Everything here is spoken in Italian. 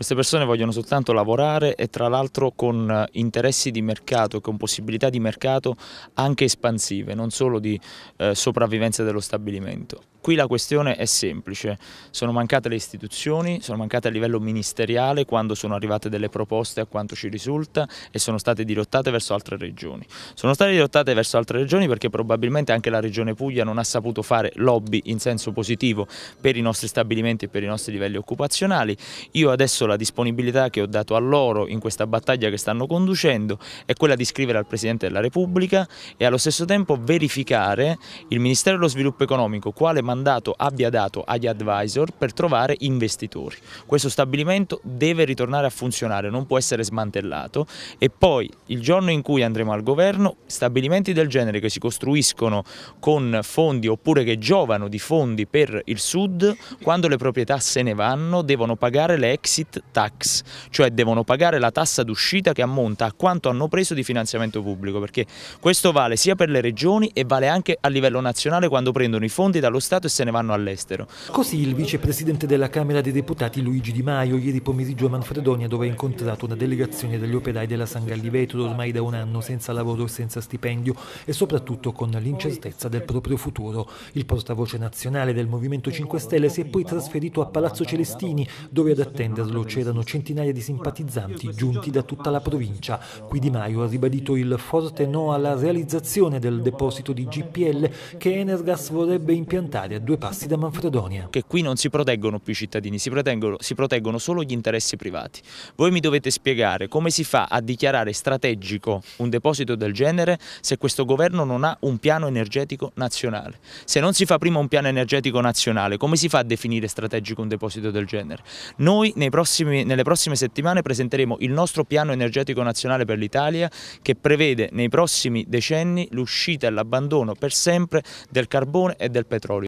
Queste persone vogliono soltanto lavorare e tra l'altro con eh, interessi di mercato e con possibilità di mercato anche espansive, non solo di eh, sopravvivenza dello stabilimento. Qui la questione è semplice, sono mancate le istituzioni, sono mancate a livello ministeriale quando sono arrivate delle proposte a quanto ci risulta e sono state dirottate verso altre regioni. Sono state dirottate verso altre regioni perché probabilmente anche la regione Puglia non ha saputo fare lobby in senso positivo per i nostri stabilimenti e per i nostri livelli occupazionali. Io adesso la disponibilità che ho dato a loro in questa battaglia che stanno conducendo è quella di scrivere al Presidente della Repubblica e allo stesso tempo verificare il Ministero dello Sviluppo Economico quale mandato abbia dato agli advisor per trovare investitori. Questo stabilimento deve ritornare a funzionare, non può essere smantellato e poi il giorno in cui andremo al governo stabilimenti del genere che si costruiscono con fondi oppure che giovano di fondi per il sud, quando le proprietà se ne vanno devono pagare le exit tax, cioè devono pagare la tassa d'uscita che ammonta a quanto hanno preso di finanziamento pubblico, perché questo vale sia per le regioni e vale anche a livello nazionale quando prendono i fondi dallo Stato e se ne vanno all'estero. Così il vicepresidente della Camera dei Deputati Luigi Di Maio ieri pomeriggio a Manfredonia dove ha incontrato una delegazione degli operai della San Galliveto ormai da un anno senza lavoro e senza stipendio e soprattutto con l'incertezza del proprio futuro. Il portavoce nazionale del Movimento 5 Stelle si è poi trasferito a Palazzo Celestini dove ad attenderlo c'erano centinaia di simpatizzanti giunti da tutta la provincia. Qui Di Maio ha ribadito il forte no alla realizzazione del deposito di GPL che Energas vorrebbe impiantare a due passi da Manfredonia. Che qui non si proteggono più i cittadini, si proteggono, si proteggono solo gli interessi privati. Voi mi dovete spiegare come si fa a dichiarare strategico un deposito del genere se questo governo non ha un piano energetico nazionale. Se non si fa prima un piano energetico nazionale, come si fa a definire strategico un deposito del genere? Noi nei prossimi prossimi, nelle prossime settimane presenteremo il nostro piano energetico nazionale per l'Italia che prevede nei prossimi decenni l'uscita e l'abbandono per sempre del carbone e del petrolio.